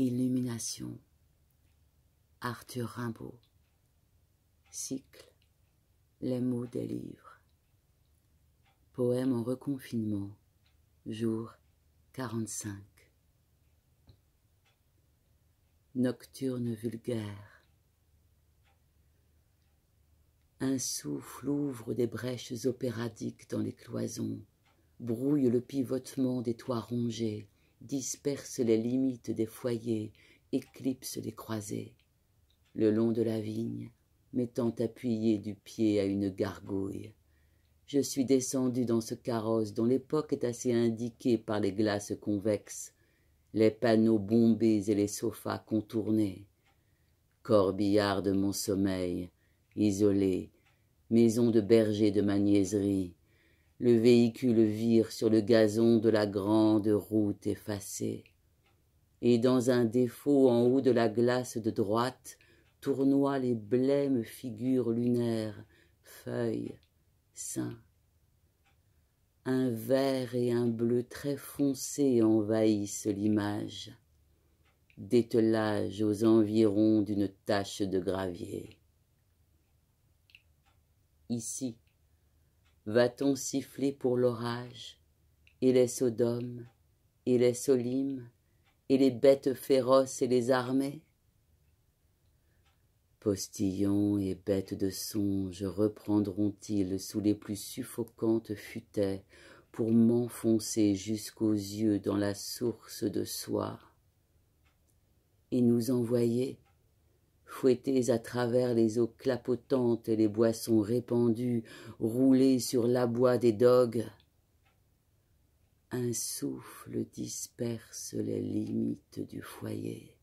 Illumination Arthur Rimbaud Cycle Les mots des livres Poème en reconfinement Jour 45 Nocturne vulgaire Un souffle ouvre des brèches opéradiques dans les cloisons, brouille le pivotement des toits rongés, disperse les limites des foyers, éclipse les croisées. Le long de la vigne, m'étant appuyé du pied à une gargouille, je suis descendu dans ce carrosse dont l'époque est assez indiquée par les glaces convexes, les panneaux bombés et les sofas contournés. Corbillard de mon sommeil, isolé, maison de berger de ma le véhicule vire sur le gazon de la grande route effacée. Et dans un défaut en haut de la glace de droite, tournoient les blêmes figures lunaires, feuilles, seins. Un vert et un bleu très foncés envahissent l'image, dételage aux environs d'une tache de gravier. Ici, Va-t-on siffler pour l'orage Et les Sodomes, et les Solimes, et les bêtes féroces et les armées Postillons et bêtes de songe reprendront-ils sous les plus suffocantes futaies pour m'enfoncer jusqu'aux yeux dans la source de soie et nous envoyer fouettés à travers les eaux clapotantes et les boissons répandues, roulés sur l'aboi des dogues. Un souffle disperse les limites du foyer.